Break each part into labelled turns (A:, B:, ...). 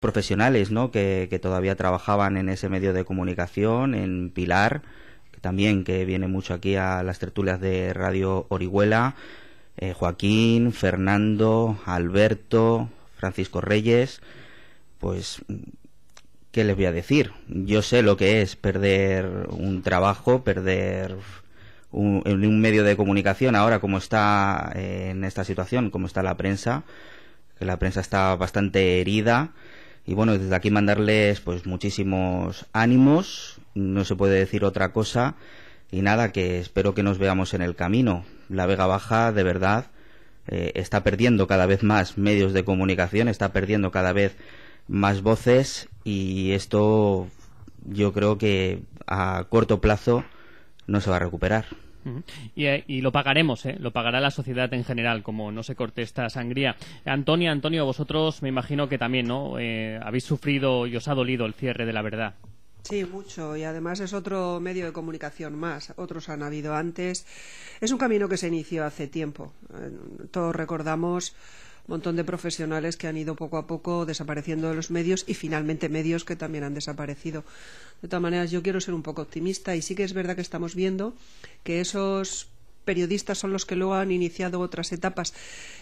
A: profesionales ¿no? que, todavía trabajaban en ese medio de comunicación, en Pilar, que también que viene mucho aquí a las tertulias de Radio Orihuela, eh, Joaquín, Fernando, Alberto, Francisco Reyes, pues ¿qué les voy a decir? Yo sé lo que es perder un trabajo, perder un, un medio de comunicación ahora como está eh, en esta situación, como está la prensa, que la prensa está bastante herida y bueno, desde aquí mandarles pues muchísimos ánimos, no se puede decir otra cosa. Y nada, que espero que nos veamos en el camino. La Vega Baja, de verdad, eh, está perdiendo cada vez más medios de comunicación, está perdiendo cada vez más voces y esto yo creo que a corto plazo no se va a recuperar.
B: Y, eh, y, lo pagaremos, ¿eh? lo pagará la sociedad en general, como no se corte esta sangría. Antonia, Antonio, vosotros me imagino que también, ¿no? Eh, habéis sufrido y os ha dolido el cierre de la verdad.
C: Sí, mucho. Y además es otro medio de comunicación más. Otros han habido antes. Es un camino que se inició hace tiempo. Eh, todos recordamos montón de profesionales que han ido poco a poco desapareciendo de los medios y finalmente medios que también han desaparecido. De todas maneras, yo quiero ser un poco optimista y sí que es verdad que estamos viendo que esos periodistas son los que luego han iniciado otras etapas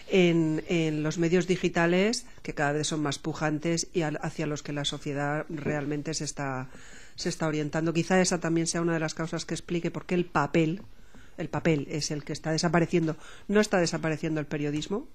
C: en, los medios digitales que cada vez son más pujantes y hacia los que la sociedad realmente se está, se está orientando. Quizá esa también sea una de las causas que explique por qué el papel, el papel es el que está desapareciendo. No está desapareciendo el periodismo,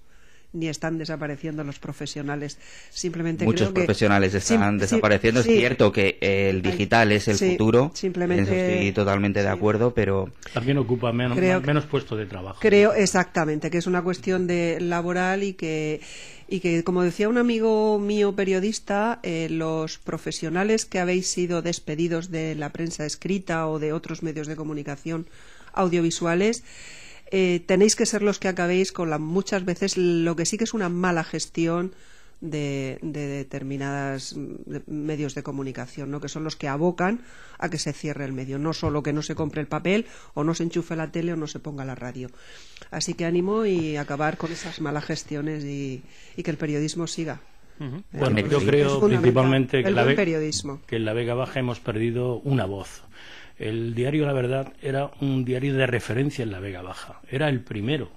C: ni están desapareciendo los profesionales. Simplemente Muchos profesionales están desapareciendo. es cierto
A: que el digital es el futuro. Simplemente. estoy totalmente de acuerdo, pero. También ocupa menos, menos puestos de trabajo.
C: Creo, exactamente, que es una cuestión de laboral y que y que, como decía un amigo mío periodista, eh, los profesionales que habéis sido despedidos de la prensa escrita o de otros medios de comunicación audiovisuales eh, tenéis que ser los que acabéis con la, muchas veces lo que sí que es una mala gestión de, determinados mm, medios de comunicación, ¿no? que son los que abocan a que se cierre el medio, no solo que no se compre el papel o no se enchufe la tele o no se ponga la radio. Así que ánimo y acabar con esas malas gestiones y, que el periodismo siga.
A: Eh, bueno,
B: yo creo principalmente
D: que en la Vega Baja hemos perdido una voz el diario La Verdad era un diario de referencia en la Vega Baja, era el primero.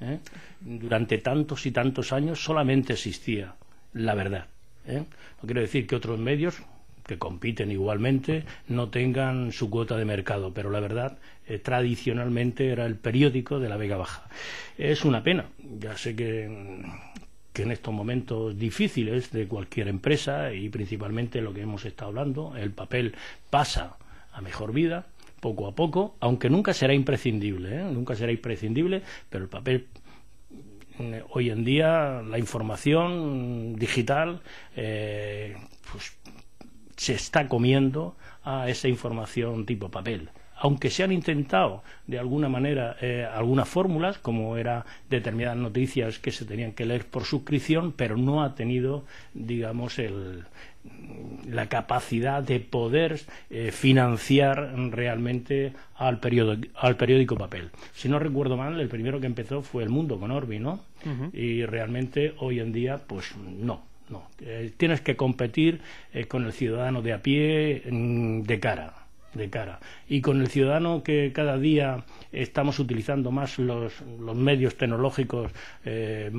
D: ¿eh? Durante tantos y tantos años solamente existía La Verdad. ¿eh? No quiero decir que otros medios que compiten igualmente no tengan su cuota de mercado, pero la verdad eh, tradicionalmente era el periódico de la Vega Baja. Es una pena, ya sé que, que en estos momentos difíciles de cualquier empresa y principalmente lo que hemos estado hablando, el papel pasa a mejor vida, poco a poco, aunque nunca será imprescindible, ¿eh? nunca será imprescindible, pero el papel mm, hoy en día, la información digital, eh, pues, se está comiendo a esa información tipo papel aunque se han intentado de alguna manera eh, algunas fórmulas, como era determinadas noticias que se tenían que leer por suscripción, pero no ha tenido, digamos, la capacidad de poder eh, financiar realmente al periódico, al periódico papel. Si no recuerdo mal, el primero que empezó fue El Mundo con Orbi, ¿no? Y realmente hoy en día, pues no, no. Eh, tienes que competir con el ciudadano de a pie mm, de cara de cara. Y con el ciudadano que cada día estamos utilizando más los, medios tecnológicos eh,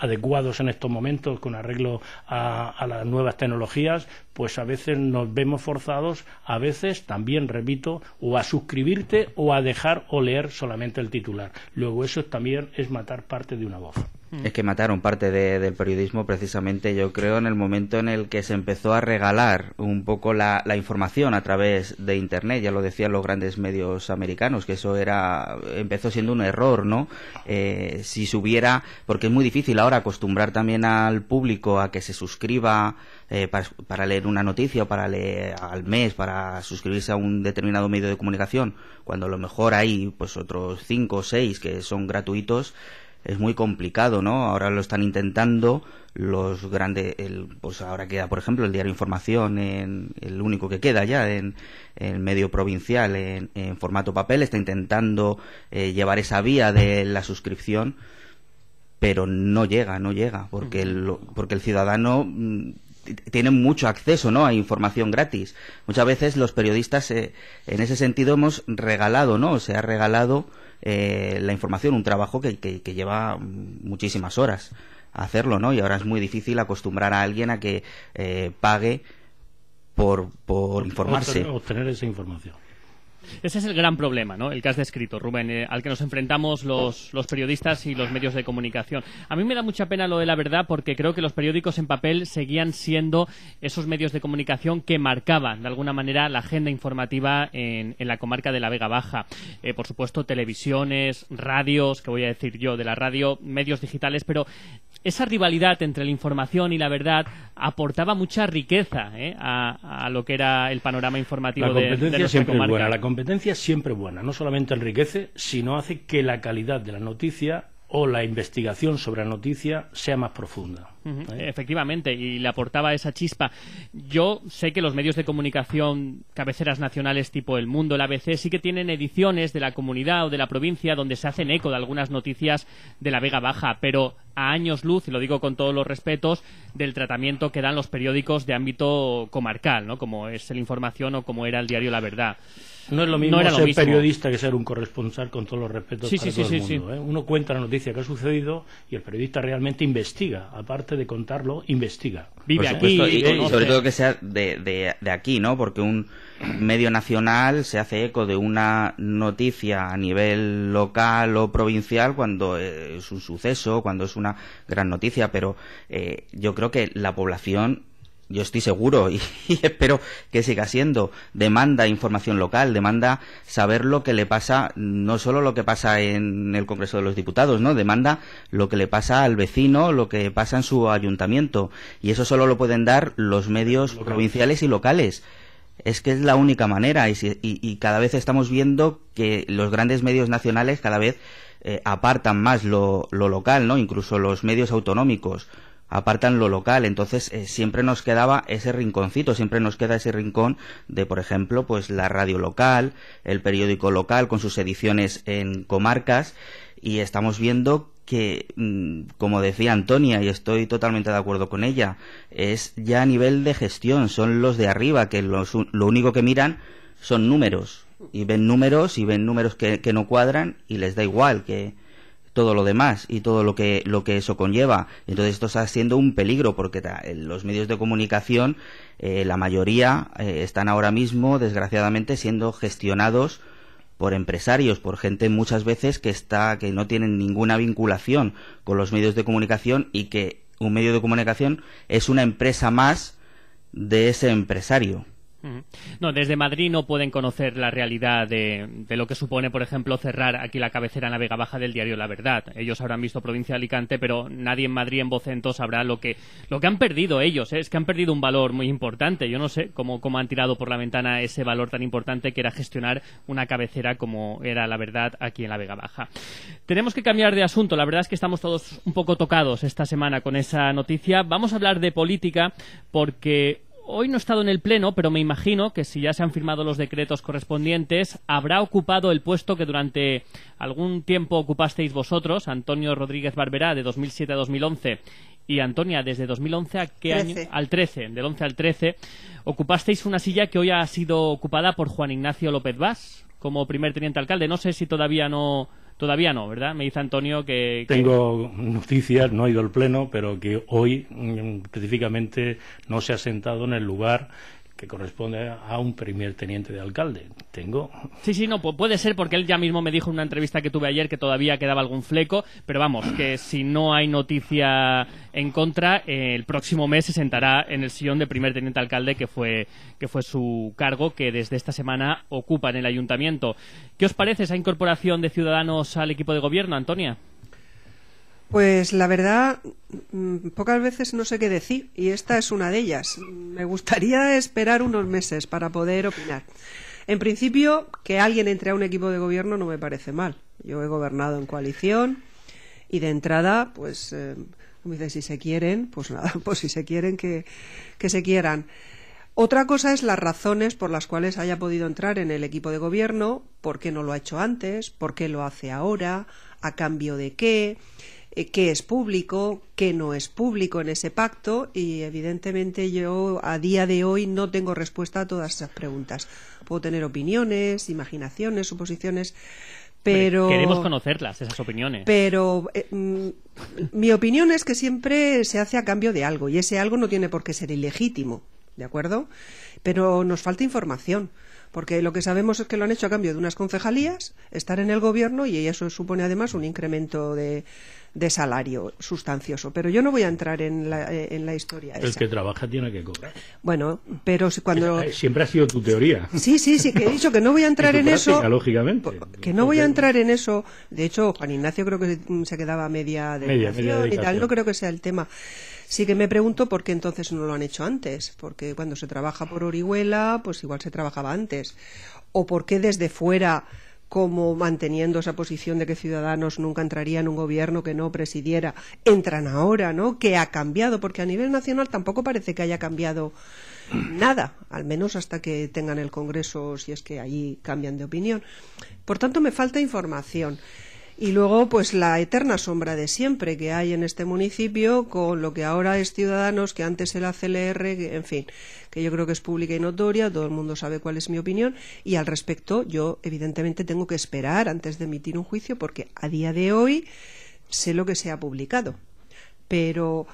D: adecuados en estos momentos con arreglo a, las nuevas tecnologías, pues a veces nos vemos forzados, a veces también, repito, o a suscribirte o a dejar o leer solamente el titular. Luego eso también es matar parte de una voz.
A: Mm. Es que mataron parte del periodismo precisamente, yo creo, en el momento en el que se empezó a regalar un poco la, información a través de Internet. Ya lo decían los grandes medios americanos, que eso era empezó siendo un error, ¿no? Eh, si subiera, porque es muy difícil ahora acostumbrar también al público a que se suscriba eh, para, leer una noticia o para leer al mes, para suscribirse a un determinado medio de comunicación, cuando a lo mejor hay pues otros cinco o seis que son gratuitos, es muy complicado, ¿no? Ahora lo están intentando los grandes, el, pues ahora queda, por ejemplo, el diario Información, en, el único que queda ya en el medio provincial en, formato papel, está intentando eh, llevar esa vía de la suscripción, pero no llega, no llega, porque porque el ciudadano mm, tienen mucho acceso ¿no? a información gratis. Muchas veces los periodistas, eh, en ese sentido, hemos regalado, ¿no? Se ha regalado eh, la información, un trabajo que, lleva muchísimas horas hacerlo, ¿no? Y ahora es muy difícil acostumbrar a alguien a que eh, pague por, informarse. obtener esa información.
B: Ese es el gran problema, ¿no? El que has descrito, Rubén, eh, al que nos enfrentamos los, periodistas y los medios de comunicación. A mí me da mucha pena lo de la verdad porque creo que los periódicos en papel seguían siendo esos medios de comunicación que marcaban, de alguna manera, la agenda informativa en, la comarca de la Vega Baja. Eh, por supuesto, televisiones, radios, que voy a decir yo, de la radio, medios digitales, pero esa rivalidad entre la información y la verdad aportaba mucha riqueza eh, a, lo que
D: era el panorama informativo de, de comarca competencia siempre buena, no solamente enriquece, sino hace que la calidad de la noticia o la investigación sobre la noticia sea más profunda.
B: ¿Eh? Efectivamente, y le aportaba esa chispa. Yo sé que los medios de comunicación, cabeceras nacionales tipo El Mundo, el ABC, sí que tienen ediciones de la comunidad o de la provincia donde se hacen eco de algunas noticias de la Vega Baja, pero a años luz, y lo digo con todos los respetos, del tratamiento que dan los periódicos de ámbito comarcal, ¿no? como es el Información o como era el diario La Verdad.
D: No es lo mismo ser periodista que ser un corresponsal, con todos los respetos para todo el mundo. ¿eh? Uno cuenta la noticia que ha sucedido y el periodista realmente investiga. Aparte de contarlo, investiga. Vive aquí. y, sobre todo que
A: sea de, de, aquí, ¿no? Porque un medio nacional se hace eco de una noticia a nivel local o provincial cuando eh, es un suceso, cuando es una gran noticia, pero eh, yo creo que la población yo estoy seguro y, espero que siga siendo. Demanda información local, demanda saber lo que le pasa, no solo lo que pasa en el Congreso de los Diputados, ¿no? Demanda lo que le pasa al vecino, lo que pasa en su ayuntamiento. Y eso solo lo pueden dar los medios provinciales y locales. Es que es la única manera y, cada vez estamos viendo que los grandes medios nacionales cada vez eh, apartan más lo, lo local, ¿no? Incluso los medios autonómicos apartan lo local. Entonces eh, siempre nos quedaba ese rinconcito, siempre nos queda ese rincón de, por ejemplo, pues la radio local, el periódico local con sus ediciones en comarcas y estamos viendo que, mm, como decía Antonia, y estoy totalmente de acuerdo con ella, es ya a nivel de gestión, son los de arriba que lo único que miran son números y ven números y ven números que no cuadran y les da igual que, todo lo demás y todo lo que, lo que eso conlleva. Entonces esto está siendo un peligro porque los medios de comunicación, eh, la mayoría, eh, están ahora mismo, desgraciadamente, siendo gestionados por empresarios, por gente muchas veces que está, que no tienen ninguna vinculación con los medios de comunicación y que un medio de comunicación es una empresa más de ese empresario.
B: No, desde Madrid no pueden conocer la realidad de, lo que supone, por ejemplo, cerrar aquí la cabecera en la Vega Baja del diario La Verdad. Ellos habrán visto provincia de Alicante, pero nadie en Madrid, en Vocento, sabrá lo que, lo que han perdido ellos. ¿eh? Es que han perdido un valor muy importante. Yo no sé cómo, cómo han tirado por la ventana ese valor tan importante que era gestionar una cabecera como era La Verdad aquí en la Vega Baja. Tenemos que cambiar de asunto. La verdad es que estamos todos un poco tocados esta semana con esa noticia. Vamos a hablar de política porque Hoy no he estado en el Pleno, pero me imagino que si ya se han firmado los decretos correspondientes, habrá ocupado el puesto que durante algún tiempo ocupasteis vosotros, Antonio Rodríguez Barberá, de 2007 a 2011, y Antonia, desde 2011 a qué año? Al 13, del 11 al 13, ocupasteis una silla que hoy ha sido ocupada por Juan Ignacio López Vaz como primer teniente alcalde. No sé si todavía no Todavía no, ¿verdad? Me dice Antonio que... Tengo
D: noticias, no he ido al Pleno, pero que hoy mm, específicamente no se ha sentado en el lugar que corresponde a un primer teniente de alcalde. Tengo.
B: Sí, sí, no, puede ser porque él ya mismo me dijo en una entrevista que tuve ayer que todavía quedaba algún fleco, pero vamos, que si no hay noticia en contra, eh, el próximo mes se sentará en el sillón de primer teniente alcalde, que fue, que fue su cargo que desde esta semana ocupa en el ayuntamiento. ¿Qué os parece esa incorporación de ciudadanos al equipo de gobierno, Antonia?
C: Pues la verdad, mm, pocas veces no sé qué decir y esta es una de ellas. Me gustaría esperar unos meses para poder opinar. En principio, que alguien entre a un equipo de gobierno no me parece mal. Yo he gobernado en coalición y de entrada, pues, eh, como me si se quieren, pues nada, pues si se quieren, que, que se quieran. Otra cosa es las razones por las cuales haya podido entrar en el equipo de gobierno, por qué no lo ha hecho antes, por qué lo hace ahora, a cambio de qué eh, qué es público, qué no es público en ese pacto y evidentemente yo a día de hoy no tengo respuesta a todas esas preguntas. Puedo tener opiniones, imaginaciones, suposiciones, pero queremos
B: conocerlas esas opiniones
C: pero eh, mm, mi opinión es que siempre se hace a cambio de algo y ese algo no tiene por qué ser ilegítimo de acuerdo pero nos falta información porque lo que sabemos es que lo han hecho a cambio de unas concejalías estar en el gobierno y eso supone además un incremento de de salario sustancioso. Pero yo no voy a entrar en la, eh, en la historia. El que trabaja tiene que cobrar. Bueno, pero cuando. Eh,
D: siempre ha sido tu teoría.
C: Sí, sí, sí, que he dicho que no voy a entrar en eso.
D: Lógicamente.
C: Que no voy a entrar en eso. De hecho, Juan Ignacio creo que se quedaba media de media, y tal. No creo que sea el tema. Sí que me pregunto por qué entonces no lo han hecho antes, porque cuando se trabaja por Orihuela, pues igual se trabajaba antes. O por qué desde fuera como manteniendo esa posición de que Ciudadanos nunca entrarían en un gobierno que no presidiera, entran ahora, ¿no? Que ha cambiado, porque a nivel nacional tampoco parece que haya cambiado nada, al menos hasta que tengan el Congreso, si es que allí cambian de opinión. Por tanto, me falta información. Y luego, pues la eterna sombra de siempre que hay en este municipio con lo que ahora es Ciudadanos, que antes era CLR, en fin, que yo creo que es pública y notoria, todo el mundo sabe cuál es mi opinión y al respecto yo evidentemente tengo que esperar antes de emitir un juicio porque a día de hoy sé lo que se ha publicado. Pero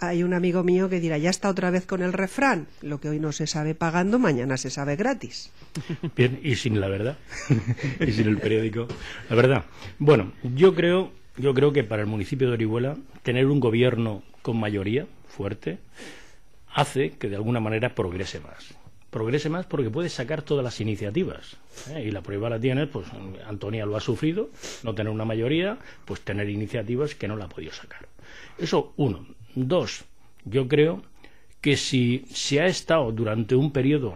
C: hay un amigo mío que dirá, ya está otra vez con el refrán, lo que hoy no se sabe pagando, mañana se sabe gratis.
D: Bien, y sin la verdad, y sin el periódico, la verdad. Bueno, yo creo, yo creo que para el municipio de Orihuela tener un gobierno con mayoría fuerte hace que de alguna manera progrese más. Progrese más porque puede sacar todas las iniciativas. ¿eh? Y la prueba la tiene, pues Antonia lo ha sufrido, no tener una mayoría, pues tener iniciativas que no la ha podido sacar. Eso, uno. Dos, yo creo que si se ha estado durante un periodo,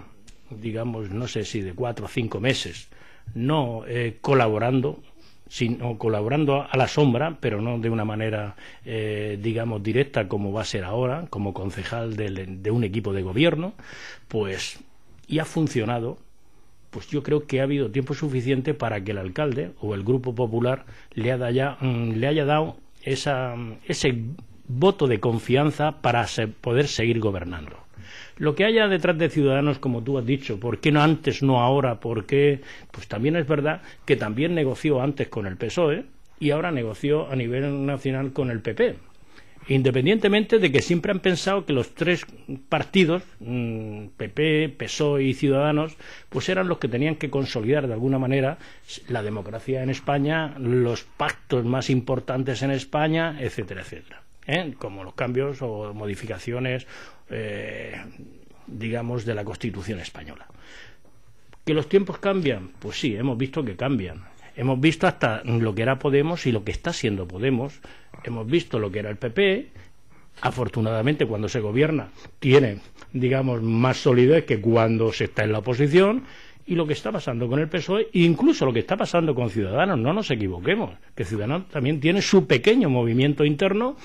D: digamos, no sé si de cuatro o cinco meses, no eh, colaborando, sino colaborando a la sombra, pero no de una manera, eh, digamos, directa como va a ser ahora, como concejal de, un equipo de gobierno, pues, y ha funcionado, pues yo creo que ha habido tiempo suficiente para que el alcalde o el grupo popular le haya, mm, le haya dado esa, ese voto de confianza para poder seguir gobernando. Lo que haya detrás de ciudadanos, como tú has dicho, ¿por qué no antes, no ahora? ¿Por qué? Pues también es verdad que también negoció antes con el PSOE y ahora negoció a nivel nacional con el PP. Independientemente de que siempre han pensado que los tres partidos, PP, mm, PSOE y Ciudadanos, pues eran los que tenían que consolidar de alguna manera la democracia en España, los pactos más importantes en España, etcétera, etcétera. ¿eh? como los cambios o modificaciones, eh, digamos, de la Constitución española. ¿Que los tiempos cambian? Pues sí, hemos visto que cambian. Hemos visto hasta lo que era Podemos y lo que está siendo Podemos. Hemos visto lo que era el PP. Afortunadamente, cuando se gobierna, tiene, digamos, más solidez que cuando se está en la oposición y lo que está pasando con el PSOE, incluso lo que está pasando con Ciudadanos, no nos equivoquemos, que Ciudadanos también tiene su pequeño movimiento interno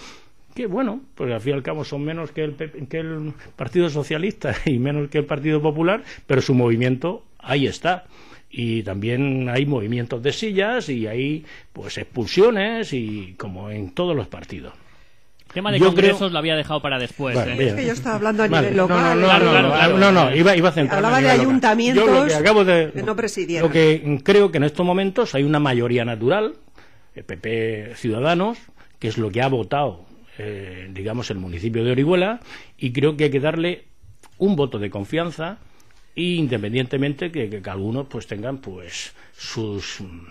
D: que bueno, pues al fin y al cabo son menos que el, que el Partido Socialista y menos que el Partido Popular, pero su movimiento ahí está y también hay movimientos de sillas y hay pues expulsiones y como en todos los partidos. El tema de yo congresos lo había dejado para después. ¿eh? que yo
C: estaba hablando a nivel local. No, no, iba, iba a Hablaba de ayuntamientos que no presidieron.
D: creo que en estos momentos hay una mayoría natural, el PP Ciudadanos, que es lo que ha votado eh, digamos, el municipio de Orihuela y creo que hay que darle un voto de confianza independientemente que, algunos pues tengan pues sus mm,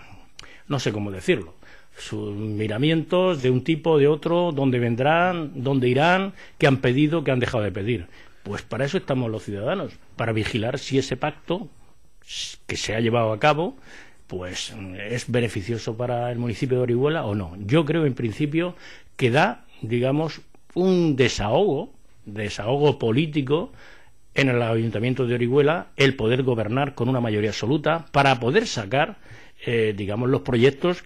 D: no sé cómo decirlo sus miramientos de un tipo de otro dónde vendrán dónde irán qué han pedido qué han dejado de pedir pues para eso estamos los ciudadanos para vigilar si ese pacto que se ha llevado a cabo pues es beneficioso para el municipio de Orihuela o no yo creo en principio que da digamos, un desahogo, desahogo político en el Ayuntamiento de Orihuela, el poder gobernar con una mayoría absoluta para poder sacar, eh, digamos, los proyectos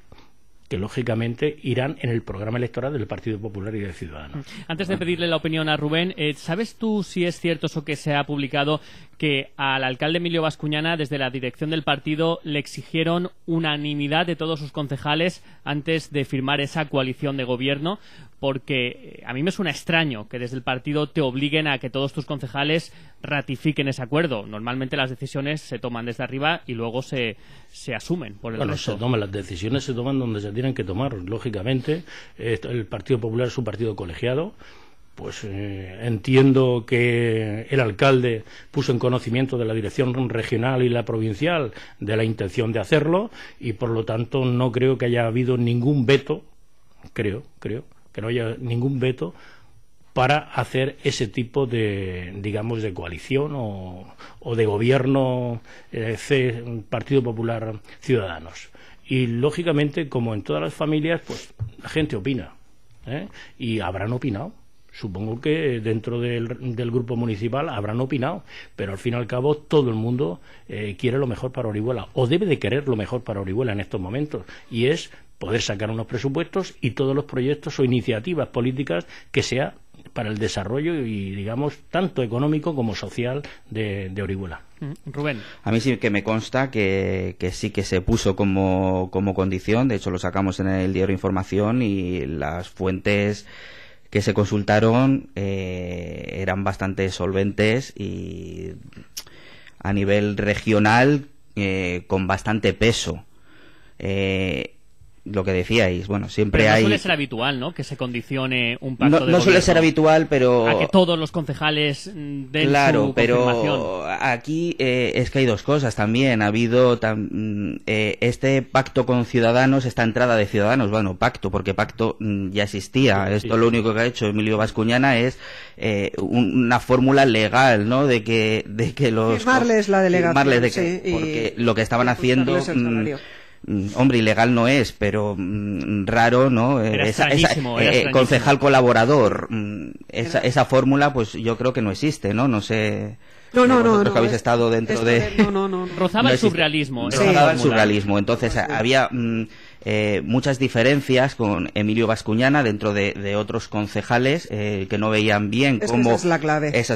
D: que lógicamente irán en el programa electoral del Partido Popular y de Ciudadanos.
B: Antes de pedirle la opinión a Rubén, eh, ¿sabes tú si es cierto eso que se ha publicado que al alcalde Emilio Bascuñana, desde la dirección del partido, le exigieron unanimidad de todos sus concejales antes de firmar esa coalición de gobierno, porque eh, a mí me suena extraño que desde el partido te obliguen a que todos tus concejales ratifiquen ese acuerdo. Normalmente las decisiones se toman desde arriba y luego
D: se, se asumen por las decisiones se toman donde se tienen que tomar. Lógicamente, el Partido Popular es un partido colegiado pues eh, entiendo que el alcalde puso en conocimiento de la dirección regional y la provincial de la intención de hacerlo y por lo tanto no creo que haya habido ningún veto, creo, creo, que no haya ningún veto para hacer ese tipo de, digamos, de coalición o, de gobierno eh, Partido Popular Ciudadanos. Y lógicamente, como en todas las familias, pues la gente opina ¿eh? y habrán opinado supongo que dentro del, grupo municipal habrán opinado, pero al fin y al cabo todo el mundo eh, quiere lo mejor para Orihuela o debe de querer lo mejor para Orihuela en estos momentos y es poder sacar unos presupuestos y todos los proyectos o iniciativas políticas que sea para el desarrollo y digamos tanto económico como social de, Orihuela. Mm, Rubén.
A: A mí sí que me consta que, sí que se puso como, como condición, de hecho lo sacamos en el diario Información y las fuentes que se consultaron eh, eran bastante solventes y a nivel regional eh, con bastante peso. Eh, lo que decíais, bueno, siempre hay no suele ser
B: habitual, ¿no? Que se condicione un pacto no, No suele ser
A: habitual, pero... A que
B: todos los concejales mm, den Claro, pero
A: aquí eh, es que hay dos cosas también. Ha habido mm, eh, este pacto con Ciudadanos, esta entrada de Ciudadanos, bueno, pacto, porque pacto mm, ya existía. Esto lo único que ha hecho Emilio Bascuñana es eh, una fórmula legal, ¿no? De que, de que los... Firmarles la delegación, de que, Porque lo que estaban haciendo Mm, hombre, ilegal no es, pero mm, raro, ¿no? Eh, eh, eh, concejal colaborador, mm, esa, fórmula, pues yo creo que no existe, ¿no? No sé. No, no, no. no que habéis estado dentro de... No,
B: no, no. Rozaba el surrealismo. Rozaba el
A: surrealismo. Entonces había eh, muchas diferencias con Emilio Bascuñana dentro de, otros concejales eh, que no veían bien cómo. es la clave. es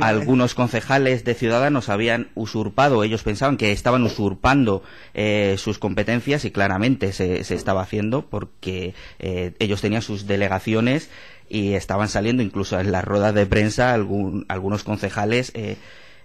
A: Algunos concejales de Ciudadanos habían usurpado, ellos pensaban que estaban usurpando eh, sus competencias y claramente se, se estaba haciendo porque ellos tenían sus delegaciones y estaban saliendo incluso en las ruedas de prensa algunos concejales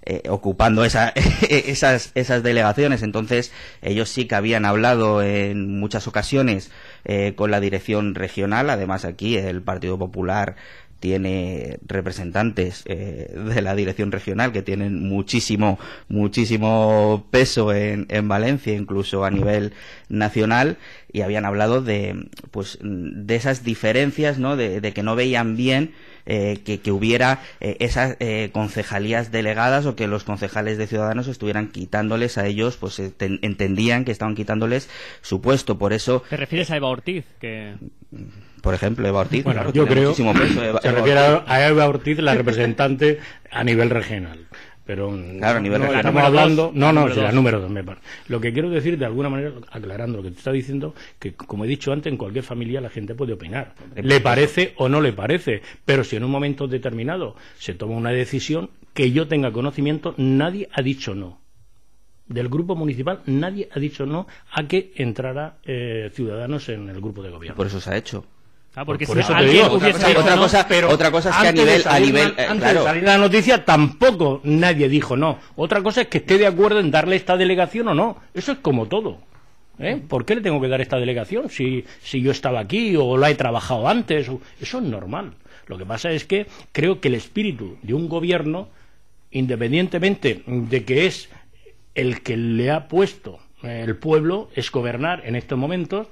A: eh, ocupando esa, esas, esas delegaciones. Entonces, ellos sí que habían hablado en muchas ocasiones eh, con la dirección regional. Además, aquí el Partido Popular tiene representantes eh, de la dirección regional que tienen muchísimo, muchísimo peso en, Valencia, incluso a nivel nacional, y habían hablado de, pues, de esas diferencias, ¿no? De, que no veían bien eh, que, hubiera eh, esas concejalías delegadas o que los concejales de Ciudadanos estuvieran quitándoles a ellos, pues entendían que estaban quitándoles su puesto. Por eso. ¿Te refieres a Eva Ortiz? Que por ejemplo, Eva Ortiz. yo creo. se refiere a Eva Ortiz, la representante
D: a nivel regional. Pero a nivel no, estamos hablando. no, no, la número dos, Lo que quiero decir, de alguna manera, aclarando lo que te está diciendo, que como he dicho antes, en cualquier familia la gente puede opinar. Le parece o no le parece, pero si en un momento determinado se toma una decisión que yo tenga conocimiento, nadie ha dicho no del grupo municipal nadie ha dicho no a que entrara eh, ciudadanos en el grupo de gobierno.
A: por eso se ha hecho
D: porque por, eso te digo, otra, cosa, otra cosa es que a nivel... antes de eh, salir la noticia tampoco nadie dijo no. Otra cosa es que esté de acuerdo en darle esta delegación o no. Eso es como todo. ¿eh? ¿Por qué le tengo que dar esta delegación si, si yo estaba aquí o la he trabajado antes? Eso es normal. Lo que pasa es que creo que el espíritu de un gobierno, independientemente de que es el que le ha puesto el pueblo, es gobernar en estos momentos,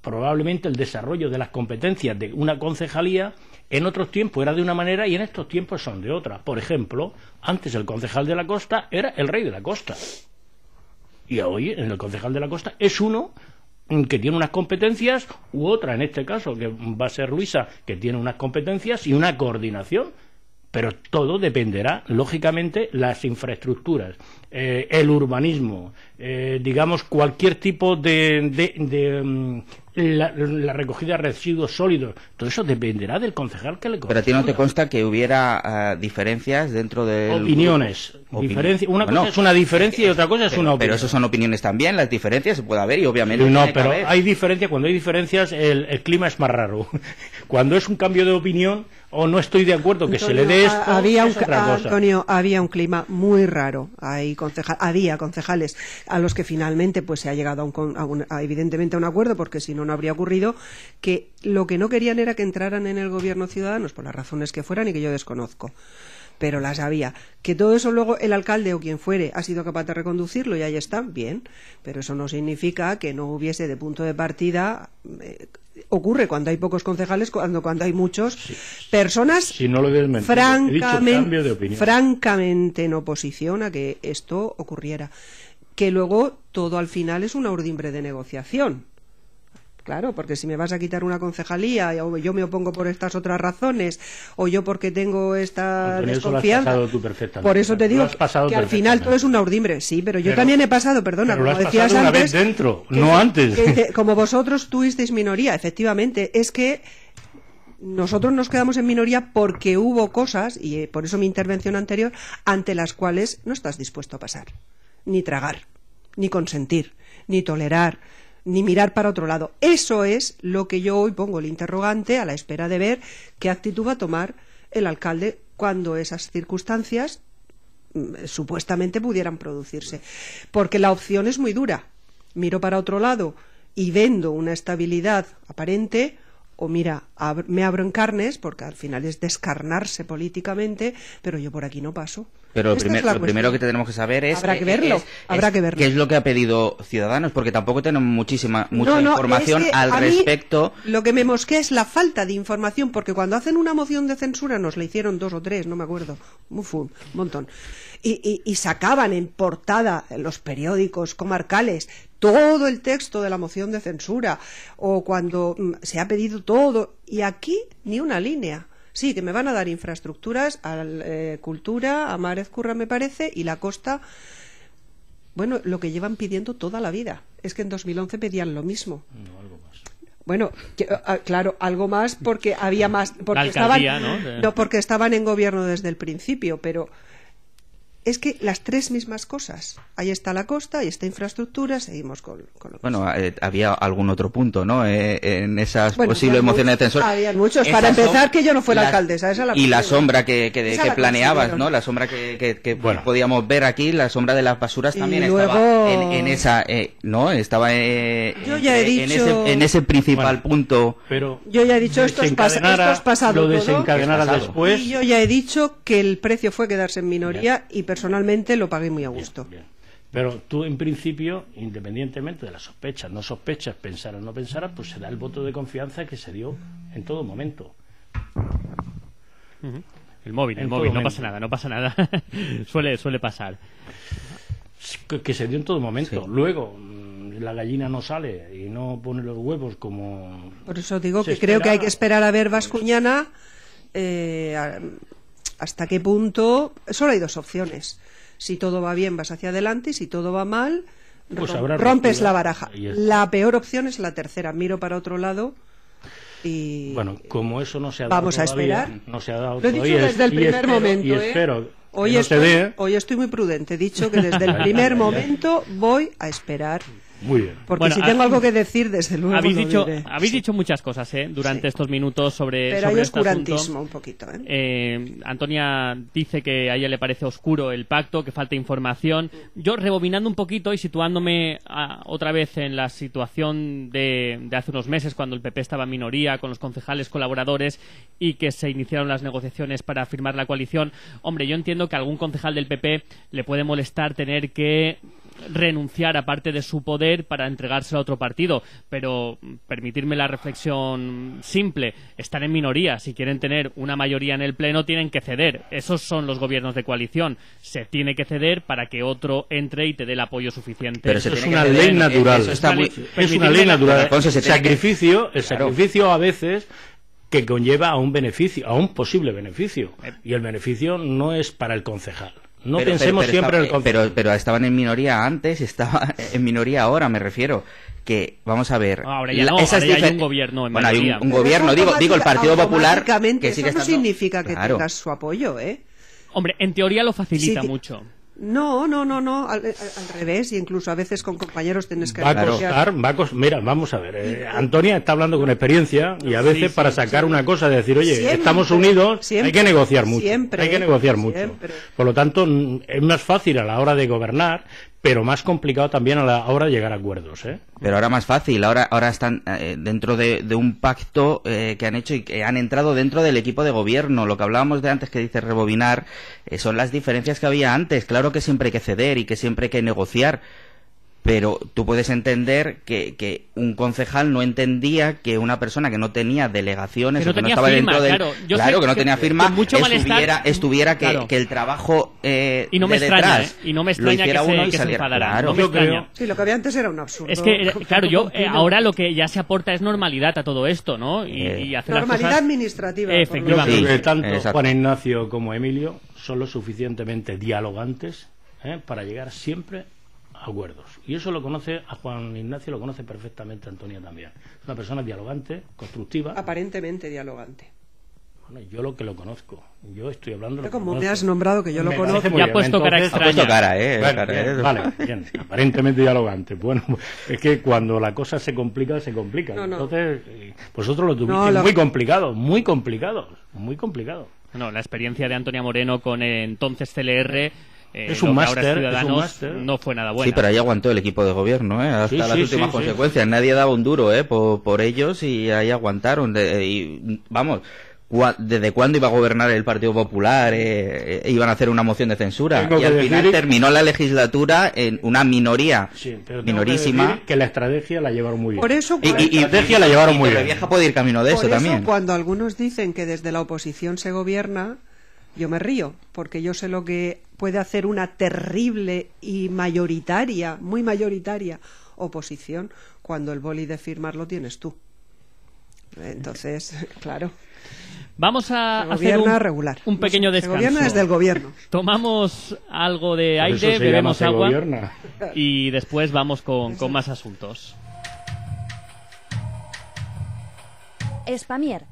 D: probablemente el desarrollo de las competencias de una concejalía en otros tiempos era de una manera y en estos tiempos son de otra. Por ejemplo, antes el concejal de la costa era el rey de la costa. Y hoy el concejal de la costa es uno que tiene unas competencias u otra, en este caso, que va a ser Luisa, que tiene unas competencias y una coordinación. Pero todo dependerá, lógicamente, las infraestructuras, eh, el urbanismo, eh, digamos, cualquier tipo de, mm, la, recogida de residuos sólidos.
A: Todo eso dependerá del concejal que le corresponda. Pero a ti no te consta que hubiera eh, diferencias dentro de. Opiniones. Diferencia, una cosa es una diferencia y otra cosa es una opinión. Pero eso son opiniones también, las diferencias se puede haber y obviamente. No, pero hay
D: diferencia cuando hay diferencias el, clima es más raro. Cuando es un cambio de opinión o no estoy de acuerdo que se le dé esto. Había otra Antonio,
C: había un clima muy raro. Hay concejal, había concejales a los que finalmente pues se ha llegado a evidentemente a un acuerdo porque si no no, habría ocurrido, que lo que no querían era que entraran en el gobierno ciudadanos, por las razones que fueran y que yo desconozco pero las había. Que todo eso luego el alcalde o quien fuere ha sido capaz de reconducirlo y ahí está, bien, pero eso no significa que no hubiese de punto de partida. Eh, ocurre cuando hay pocos concejales, cuando, cuando hay muchos. Personas
D: francamente,
C: francamente en oposición a que esto ocurriera. Que luego todo al final es una urdimbre de negociación Claro, porque si me vas a quitar una concejalía, o yo me opongo por estas otras razones, o yo porque tengo esta desconfianza.
D: Por eso te digo que al
C: final todo es un urdimbre, sí, pero yo también he pasado, perdona, lo decías antes, una dentro, no antes. como vosotros tuvisteis minoría, efectivamente, es que nosotros nos quedamos en minoría porque hubo cosas, y eh, por eso mi intervención anterior, ante las cuales no estás dispuesto a pasar, ni tragar, ni consentir, ni tolerar ni mirar para otro lado. Eso es lo que yo hoy pongo el interrogante a la espera de ver qué actitud va a tomar el alcalde cuando esas circunstancias mm, supuestamente pudieran producirse. Porque la opción es muy dura. Miro para otro lado y vendo una estabilidad aparente o mira, me abro en carnes, porque al final es descarnarse políticamente, pero yo por aquí no paso. Pero lo, lo primero que
A: tenemos que saber es... que eh, que ¿Qué es lo que ha pedido Ciudadanos? Porque tampoco tenemos muchísima mucha información al respecto.
C: Lo que me mosquea es la falta de información, porque cuando hacen una moción de censura, nos la hicieron dos o tres, no me acuerdo, un montón, y, y sacaban en portada los periódicos comarcales todo el texto de la moción de censura, o cuando mm, se ha pedido todo, y aquí ni una línea. Sí, que me van a dar infraestructuras, a, eh, cultura, a Marezcurra me parece, y la costa. Bueno, lo que llevan pidiendo toda la vida. Es que en 2011 pedían lo mismo. No, algo más. Bueno, ah, ah, claro, algo más porque había más. Porque ¿no? porque estaban en gobierno desde el principio, pero es que las tres mismas cosas. Ahí está la costa, ahí está infraestructura, seguimos con, lo
A: Bueno, eh, había algún otro punto, ¿no? Eh, en esas posibles emociones de tensor.
C: Había muchos. Para empezar, que yo no fui la alcaldesa. Esa la y
A: la sombra que, que, planeabas, ¿no? La sombra que, podíamos ver aquí, la sombra de las basuras también estaba en, esa, eh, ¿no? Estaba yo en, ese, principal punto. Pero
C: yo ya he dicho, esto es, pasado. después. Y yo ya he dicho que el precio fue quedarse en minoría y personalmente lo pagué muy a gusto.
D: Pero tú, en principio, independientemente de las sospechas, no sospechas, pensar o no pensaras pues será da el voto de confianza que se dio en todo momento. El móvil, el móvil, no pasa nada, no pasa nada. suele, suele pasar. Que, se dio en todo momento. Luego, mm, la gallina no sale y no pone los huevos como.
C: Por eso digo que creo que hay que esperar a ver Vascuñana. Eh, hasta qué punto. Solo hay dos opciones. Si todo va bien, vas hacia adelante y si todo va mal, pues rompes la baraja. La peor opción es la tercera. Miro para otro lado.
D: Y bueno, como eso no se ha dado vamos a esperar. No se ha dado Lo he dicho desde el primer momento. Y ¿eh?
C: espero, hoy estoy muy prudente. He dicho que desde el primer momento voy a esperar. Muy bien.
B: Porque si tengo ah, algo que decir, desde luego. Habéis, dicho, habéis dicho muchas cosas ¿eh? durante estos minutos sobre. Pero hay este oscurantismo un poquito. ¿eh? Eh, Antonia dice que a ella le parece oscuro el pacto, que falta información. Yo, rebobinando un poquito y situándome ah, otra vez en la situación de, de hace unos meses, cuando el PP estaba en minoría, con los concejales colaboradores y que se iniciaron las negociaciones para firmar la coalición. Hombre, yo entiendo que a algún concejal del PP le puede molestar tener que renunciar a parte de su poder para entregárselo a otro partido. Pero permitirme la reflexión simple, están en minoría. Si quieren tener una mayoría en el Pleno, tienen que ceder. Esos son los gobiernos de coalición. Se tiene que ceder para que otro entre y te dé el apoyo suficiente. Pero eso es una ley natural. es una ley natural. el
D: sacrificio, el sacrificio a veces que conlleva a un beneficio, a un posible beneficio. Eh. Y el beneficio no es para el concejal.
A: No pensemos siempre en el eh, Pero, pero estaban en minoría antes, estaba en minoría ahora, me refiero. Que, vamos a ver. Ahora ya no, hay un gobierno en Bueno, hay un, gobierno, digo, digo, el Partido Popular. Que eso no
C: significa que tengas su apoyo, ¿eh? Hombre,
B: en teoría lo facilita
D: mucho.
C: No, no, no, no, eh, al, revés, y incluso a veces con compañeros tienes que... Va a costar,
D: mira, vamos a ver, eh, Antonia está hablando con experiencia y a veces para sacar una cosa, de decir, oye, estamos unidos, hay que negociar mucho,
C: hay que negociar
D: mucho. Por lo tanto, es más fácil a la hora de gobernar, pero más complicado también a la hora llegar a acuerdos.
A: ¿eh? Pero ahora más fácil, ahora, ahora están eh, dentro de, un pacto eh, que han hecho y que han entrado dentro del equipo de gobierno. Lo que hablábamos de antes que dice rebobinar, eh, son las diferencias que había antes. Claro que siempre hay que ceder y que siempre hay que negociar pero tú puedes entender que, que, un concejal no entendía que una persona que no tenía delegaciones que no, o que no estaba dentro de claro, claro que no tenía firma mucho estuviera, estuviera que, que, el trabajo eh, y no me de extraña, detrás eh, y no me extraña que se, que se enfadara no me
C: sí lo que había antes era un absurdo es que eh, claro yo ahora
B: lo que ya se aporta es normalidad a todo esto no y, y normalidad administrativa
C: efectivamente tanto Juan
D: Ignacio como Emilio son lo suficientemente dialogantes para llegar siempre acuerdos. Y eso lo conoce a Juan Ignacio, lo conoce perfectamente Antonia también. Es una persona dialogante, constructiva.
C: Aparentemente dialogante.
D: Bueno, yo lo que lo conozco. Yo estoy hablando. Lo como te has nombrado que yo lo conozco. Ya ha puesto cara extraña. Vale, Aparentemente dialogante. Bueno, es que cuando la cosa se complica, se complica. Entonces, eh, vosotros lo tuvisteis muy complicado, muy complicado, muy complicado.
B: No, la experiencia de Antonia Moreno con eh, entonces CLR eh, es, un máster, no fue nada bueno. Sí, pero ahí
A: aguantó el equipo de gobierno, ¿eh? hasta las últimas consecuencias. Nadie daba un duro ¿eh? por, ellos y ahí aguantaron. y, vamos, ¿desde cuándo iba a gobernar el Partido Popular? iban a hacer una moción de censura. y al final terminó la legislatura en una minoría
C: minorísima.
A: Que, la estrategia la llevaron muy bien.
C: Por eso, y, la estrategia la llevaron muy bien. Vieja puede ir camino de eso, eso también. Cuando algunos dicen que desde la oposición se gobierna, yo me río, porque yo sé lo que puede hacer una terrible y mayoritaria, muy mayoritaria oposición cuando el boli de firmar lo tienes tú. Entonces, claro.
B: Vamos a hacer un, regular. un pequeño descanso. El es gobierno. Tomamos algo de aire, bebemos agua y después vamos
A: con, con más asuntos. Spamier,